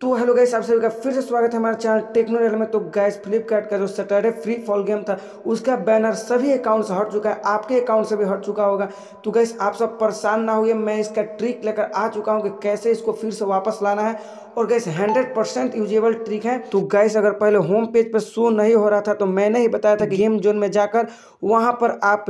तो hello guys आप सभी का फिर से स्वागत है हमारे चैनल टेक्नो रेल में तो गाइस फ्लिपकार्ट का जो सैटरडे फ्री फॉल गेम था उसका बैनर सभी अकाउंट से हट चुका है आपके अकाउंट से भी हट चुका होगा तो गाइस आप सब परेशान ना होइए मैं इसका ट्रिक लेकर आ चुका हूँ कि कैसे इसको फिर से वापस लाना है और guys hundred percent usable trick है तो गैस अगर पहले होम पेज पर शो नहीं हो रहा था तो मैंने ही बताया था कि गेम जोन में जाकर वहाँ पर आप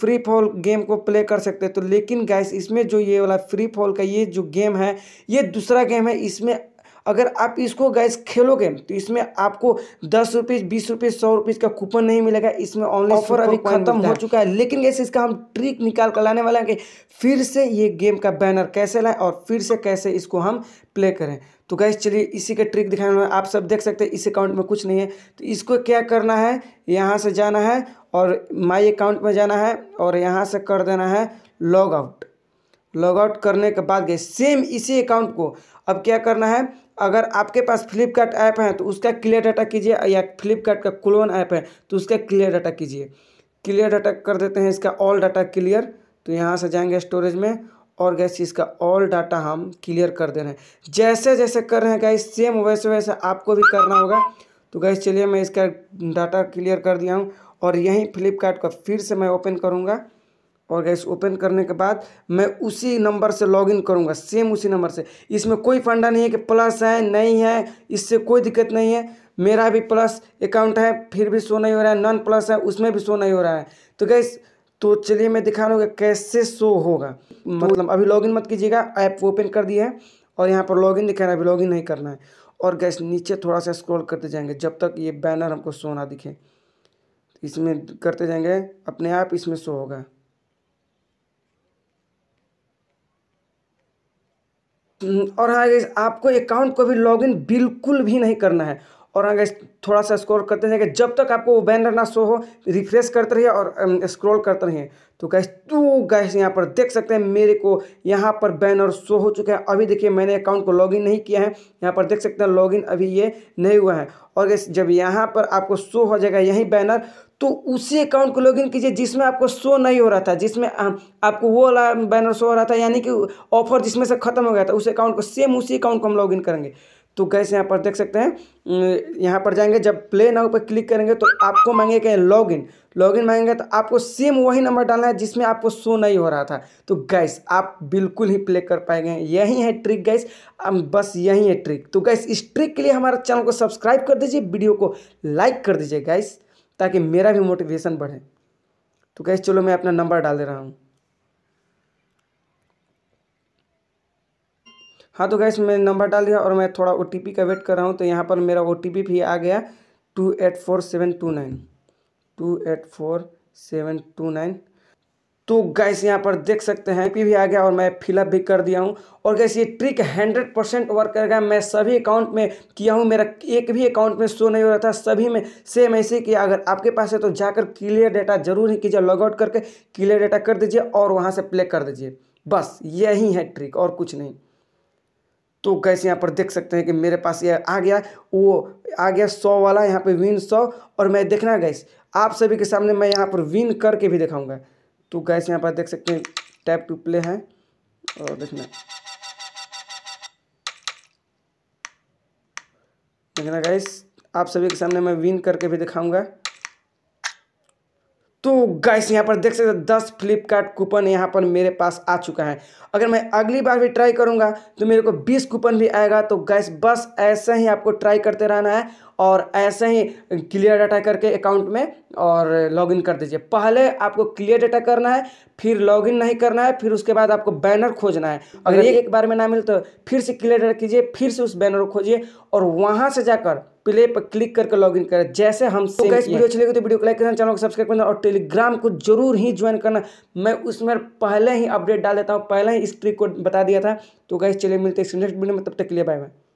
फ्री फॉल गेम को प्ले कर सकते हैं तो लेकिन गैस इसमें जो ये वाला फ्री फॉल का ये जो गेम है ये दूसरा गेम है इसमें अगर आप इसको गैस खेलोगे तो इसमें आपको दस रुपीज़ बीस रुपीज़ सौ रुपीज़ का कूपन नहीं मिलेगा इसमें ऑनलाइन ऑफर अभी खत्म हो चुका है लेकिन गैस इसका हम ट्रिक निकाल कर लाने वाले हैं कि फिर से ये गेम का बैनर कैसे लाएं और फिर से कैसे इसको हम प्ले करें तो गैस चलिए इसी का ट्रिक दिखाने वाले आप सब देख सकते हैं इस अकाउंट में कुछ नहीं है तो इसको क्या करना है यहाँ से जाना है और माई अकाउंट में जाना है और यहाँ से कर देना है लॉग आउट लॉग आउट करने के बाद गए सेम इसी अकाउंट को अब क्या करना है अगर आपके पास फ्लिपकार्ट ऐप है तो उसका क्लियर डाटा कीजिए या फ्लिपकार्ट का क्लोन ऐप है तो उसका क्लियर डाटा कीजिए क्लियर डाटा कर देते हैं इसका ऑल डाटा क्लियर तो यहाँ से जाएंगे स्टोरेज में और गैस इसका ऑल डाटा हम क्लियर कर दे रहे हैं जैसे जैसे कर रहे हैं गैस सेम वैसे वैसे आपको भी करना होगा तो गैस चलिए मैं इसका डाटा क्लियर कर दिया हूँ और यहीं फ्लिपकार्ट का फिर से मैं ओपन करूँगा और गैस ओपन करने के बाद मैं उसी नंबर से लॉग इन करूँगा सेम उसी नंबर से इसमें कोई फंडा नहीं है कि प्लस है नहीं है इससे कोई दिक्कत नहीं है मेरा भी प्लस अकाउंट है फिर भी शो नहीं हो रहा है नॉन प्लस है उसमें भी शो नहीं हो रहा है तो गैस तो चलिए मैं दिखा रहा हूँ कैसे शो होगा मतलब अभी लॉगिन मत कीजिएगा ऐप ओपन कर दिया है और यहाँ पर इन दिखा रहा है अभी लॉग नहीं करना है और गैस नीचे थोड़ा सा स्क्रॉल करते जाएंगे जब तक ये बैनर हमको शो ना दिखे इसमें करते जाएंगे अपने आप इसमें शो होगा और हाँ आपको अकाउंट को भी लॉगिन बिल्कुल भी नहीं करना है और अगर थोड़ा सा स्क्रॉल करते रहेंगे जब तक आपको वो बैनर ना शो हो रिफ्रेश करते रहिए और स्क्रॉल um, करते रहिए तो गैस तू गैस यहाँ पर देख सकते हैं मेरे को यहाँ पर बैनर शो हो चुके हैं अभी देखिए मैंने अकाउंट को लॉगिन नहीं किया है यहाँ पर देख सकते हैं लॉगिन अभी ये नहीं हुआ है और गैस जब यहाँ पर आपको शो हो जाएगा यही बैनर तो उसी अकाउंट को लॉगिन कीजिए जिसमें आपको शो नहीं हो रहा था जिसमें um, आपको वो वाला बैनर शो हो रहा था यानी कि ऑफर जिसमें से खत्म हो गया था उस अकाउंट को सेम उसी अकाउंट को हम लॉगिन करेंगे तो कैसे यहाँ पर देख सकते हैं यहाँ पर जाएंगे जब प्ले नाउ पर क्लिक करेंगे तो आपको मांगे लॉग इन लॉग इन मांगेंगे तो आपको सेम वही नंबर डालना है जिसमें आपको शो नहीं हो रहा था तो गैस आप बिल्कुल ही प्ले कर पाएंगे यही है ट्रिक गैस बस यही है ट्रिक तो गैस इस ट्रिक के लिए हमारे चैनल को सब्सक्राइब कर दीजिए वीडियो को लाइक कर दीजिए गैस ताकि मेरा भी मोटिवेशन बढ़े तो गैस चलो मैं अपना नंबर डाल दे रहा हूँ हाँ तो गैस मैंने नंबर डाल दिया और मैं थोड़ा ओ का वेट कर रहा हूँ तो यहाँ पर मेरा ओ भी आ गया two eight four seven two nine two eight four seven two nine तो गैस यहाँ पर देख सकते हैं पी भी आ गया और मैं फिलअप भी कर दिया हूँ और गैस ये ट्रिक हंड्रेड परसेंट वर्क करेगा मैं सभी अकाउंट में किया हूँ मेरा एक भी अकाउंट में शो नहीं हो रहा था सभी में सेम ऐसे किया अगर आपके पास है तो जाकर क्लियर डाटा जरूर ही कीजिए लॉगआउट करके क्लियर डाटा कर दीजिए और वहाँ से प्ले कर दीजिए बस यही है ट्रिक और कुछ नहीं तो कैसे यहाँ पर देख सकते हैं कि मेरे पास ये आ गया वो आ गया सौ वाला यहाँ पे विन सौ और मैं देखना गैस आप सभी के सामने मैं यहाँ पर विन करके भी दिखाऊंगा तो गैस यहाँ पर देख सकते हैं टैप टू प्ले है और देखना देखना गैस आप सभी के सामने मैं विन करके भी दिखाऊंगा तो गाइस यहाँ पर देख सकते हैं दस फ्लिपकार्ट कूपन यहाँ पर मेरे पास आ चुका है अगर मैं अगली बार भी ट्राई करूँगा तो मेरे को बीस कूपन भी आएगा तो गाइस बस ऐसे ही आपको ट्राई करते रहना है और ऐसे ही क्लियर डाटा करके अकाउंट में और लॉगिन कर दीजिए पहले आपको क्लियर डाटा करना है फिर लॉगिन नहीं करना है फिर उसके बाद आपको बैनर खोजना है अगर एक बार में ना मिले तो फिर से क्लियर डाटा कीजिए फिर से उस बैनर को खोजिए और वहाँ से जाकर प्ले पर क्लिक करके लॉग इन करें जैसे हम तो गैस वीडियो अच्छी लगे तो वीडियो को लाइक करना चैनल को सब्सक्राइब करना और टेलीग्राम को जरूर ही ज्वाइन करना मैं उसमें पहले ही अपडेट डाल देता हूँ पहले ही इस ट्रिक को बता दिया था तो गैस चलिए मिलते हैं नेक्स्ट वीडियो में तब तक के लिए बाय बाय